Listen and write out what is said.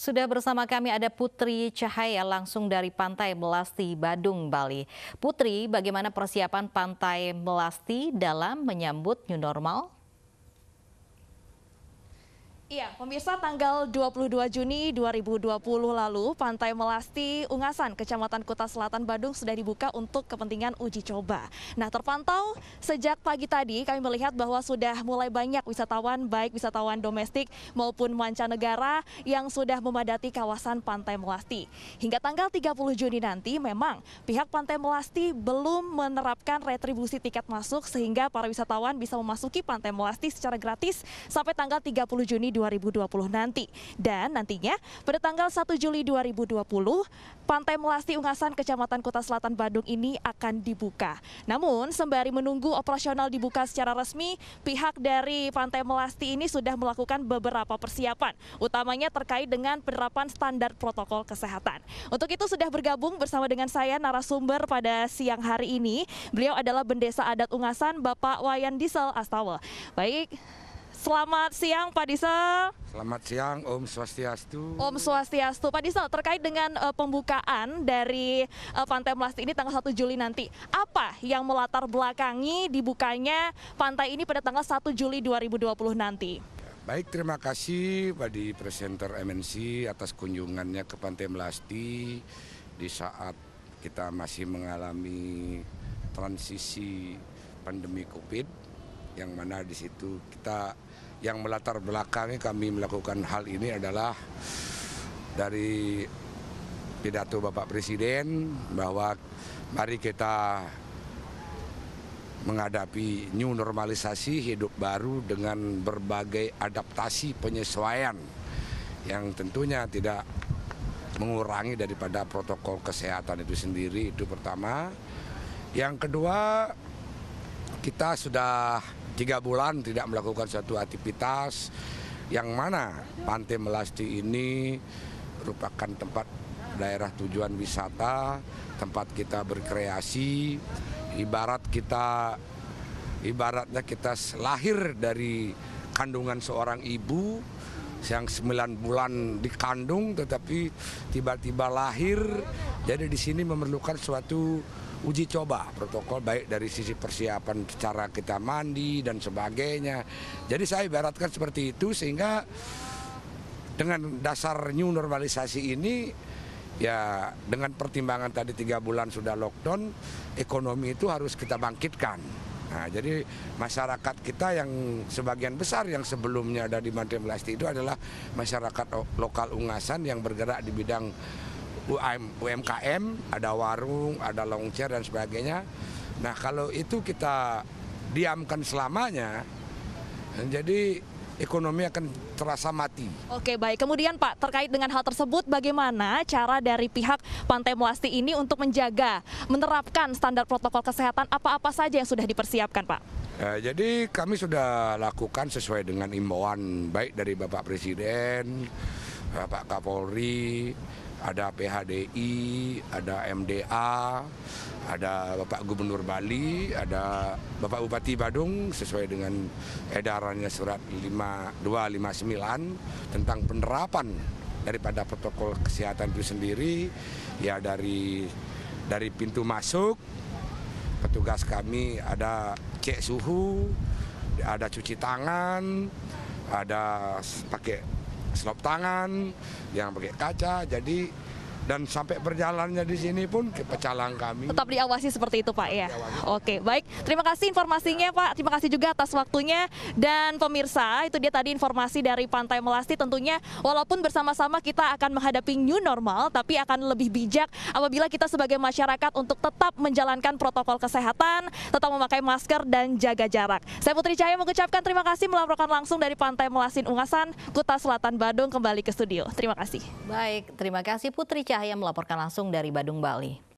Sudah bersama kami ada Putri Cahaya langsung dari Pantai Melasti, Badung, Bali. Putri, bagaimana persiapan Pantai Melasti dalam menyambut new normal? Iya, pemirsa tanggal 22 Juni 2020 lalu, Pantai Melasti, Ungasan, Kecamatan Kuta Selatan, Bandung sudah dibuka untuk kepentingan uji coba. Nah, terpantau sejak pagi tadi kami melihat bahwa sudah mulai banyak wisatawan, baik wisatawan domestik maupun mancanegara yang sudah memadati kawasan Pantai Melasti. Hingga tanggal 30 Juni nanti memang pihak Pantai Melasti belum menerapkan retribusi tiket masuk sehingga para wisatawan bisa memasuki Pantai Melasti secara gratis sampai tanggal 30 Juni 2020. 2020 nanti. Dan nantinya pada tanggal 1 Juli 2020, Pantai Melasti Ungasan Kecamatan Kota Selatan Bandung ini akan dibuka. Namun sembari menunggu operasional dibuka secara resmi, pihak dari Pantai Melasti ini sudah melakukan beberapa persiapan, utamanya terkait dengan penerapan standar protokol kesehatan. Untuk itu sudah bergabung bersama dengan saya narasumber pada siang hari ini. Beliau adalah Bendesa Adat Ungasan, Bapak Wayan Diesel Astawa. Baik, Selamat siang Pak Diesel. Selamat siang Om Swastiastu. Om Swastiastu. Pak Diesel, terkait dengan uh, pembukaan dari uh, Pantai Melasti ini tanggal 1 Juli nanti, apa yang melatar belakangi dibukanya pantai ini pada tanggal 1 Juli 2020 nanti? Baik, terima kasih Pak Di, presenter MNC atas kunjungannya ke Pantai Melasti di saat kita masih mengalami transisi pandemi COVID yang mana di situ kita yang melatar belakangi kami melakukan hal ini adalah dari pidato Bapak Presiden bahwa mari kita menghadapi new normalisasi hidup baru dengan berbagai adaptasi penyesuaian yang tentunya tidak mengurangi daripada protokol kesehatan itu sendiri itu pertama yang kedua kita sudah tiga bulan tidak melakukan suatu aktivitas yang mana Pantai Melasti ini merupakan tempat daerah tujuan wisata, tempat kita berkreasi, ibarat kita ibaratnya kita lahir dari kandungan seorang ibu yang sembilan bulan dikandung tetapi tiba-tiba lahir jadi di sini memerlukan suatu uji coba protokol baik dari sisi persiapan cara kita mandi dan sebagainya. Jadi saya ibaratkan seperti itu sehingga dengan dasar new normalisasi ini ya dengan pertimbangan tadi tiga bulan sudah lockdown ekonomi itu harus kita bangkitkan. Nah, jadi masyarakat kita yang sebagian besar yang sebelumnya ada di Mantan Melasti itu adalah masyarakat lokal Ungasan yang bergerak di bidang UMKM, ada warung, ada longcer dan sebagainya. Nah kalau itu kita diamkan selamanya, jadi ekonomi akan terasa mati. Oke baik, kemudian Pak terkait dengan hal tersebut bagaimana cara dari pihak Pantai Muasti ini untuk menjaga, menerapkan standar protokol kesehatan apa-apa saja yang sudah dipersiapkan Pak? Eh, jadi kami sudah lakukan sesuai dengan imbauan baik dari Bapak Presiden, Bapak Kapolri, ada PHDI, ada MDA, ada Bapak Gubernur Bali, ada Bapak Bupati Badung sesuai dengan edarannya surat 5259 tentang penerapan daripada protokol kesehatan itu sendiri ya dari dari pintu masuk petugas kami ada cek suhu, ada cuci tangan, ada pakai selop tangan yang pakai kaca jadi dan sampai perjalanannya di sini pun ke pecalang kami. Tetap diawasi seperti itu Pak ya. Oke, baik. Terima kasih informasinya Pak. Terima kasih juga atas waktunya dan pemirsa, itu dia tadi informasi dari Pantai Melasti tentunya walaupun bersama-sama kita akan menghadapi new normal tapi akan lebih bijak apabila kita sebagai masyarakat untuk tetap menjalankan protokol kesehatan, tetap memakai masker dan jaga jarak. Saya Putri Cahaya mengucapkan terima kasih melaporkan langsung dari Pantai Melasin Ungasan, Kuta Selatan Badung kembali ke studio. Terima kasih. Baik, terima kasih Putri Cahaya Cahaya melaporkan langsung dari Badung, Bali.